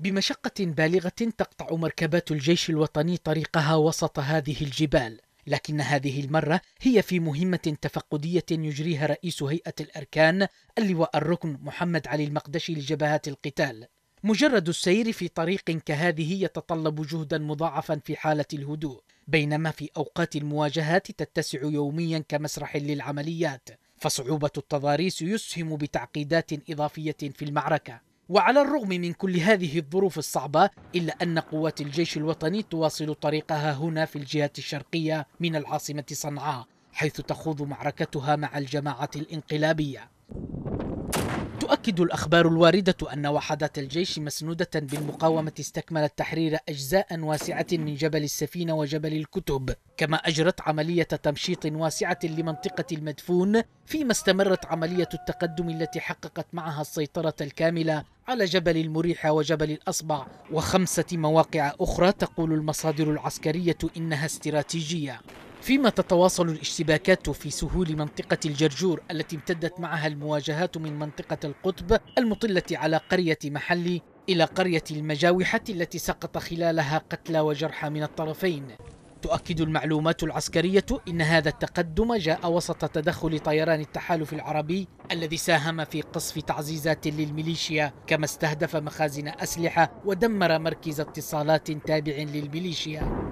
بمشقة بالغة تقطع مركبات الجيش الوطني طريقها وسط هذه الجبال لكن هذه المرة هي في مهمة تفقدية يجريها رئيس هيئة الأركان اللواء الركن محمد علي المقدشي لجبهات القتال مجرد السير في طريق كهذه يتطلب جهدا مضاعفا في حالة الهدوء بينما في أوقات المواجهات تتسع يوميا كمسرح للعمليات فصعوبة التضاريس يسهم بتعقيدات إضافية في المعركة وعلى الرغم من كل هذه الظروف الصعبة إلا أن قوات الجيش الوطني تواصل طريقها هنا في الجهة الشرقية من العاصمة صنعاء حيث تخوض معركتها مع الجماعة الانقلابية تؤكد الأخبار الواردة أن وحدات الجيش مسنودة بالمقاومة استكملت تحرير أجزاء واسعة من جبل السفينة وجبل الكتب كما أجرت عملية تمشيط واسعة لمنطقة المدفون فيما استمرت عملية التقدم التي حققت معها السيطرة الكاملة على جبل المريحة وجبل الأصبع وخمسة مواقع أخرى تقول المصادر العسكرية إنها استراتيجية فيما تتواصل الاشتباكات في سهول منطقة الجرجور التي امتدت معها المواجهات من منطقة القطب المطلة على قرية محلي إلى قرية المجاوحة التي سقط خلالها قتلى وجرحى من الطرفين تؤكد المعلومات العسكرية إن هذا التقدم جاء وسط تدخل طيران التحالف العربي الذي ساهم في قصف تعزيزات للميليشيا كما استهدف مخازن أسلحة ودمر مركز اتصالات تابع للميليشيا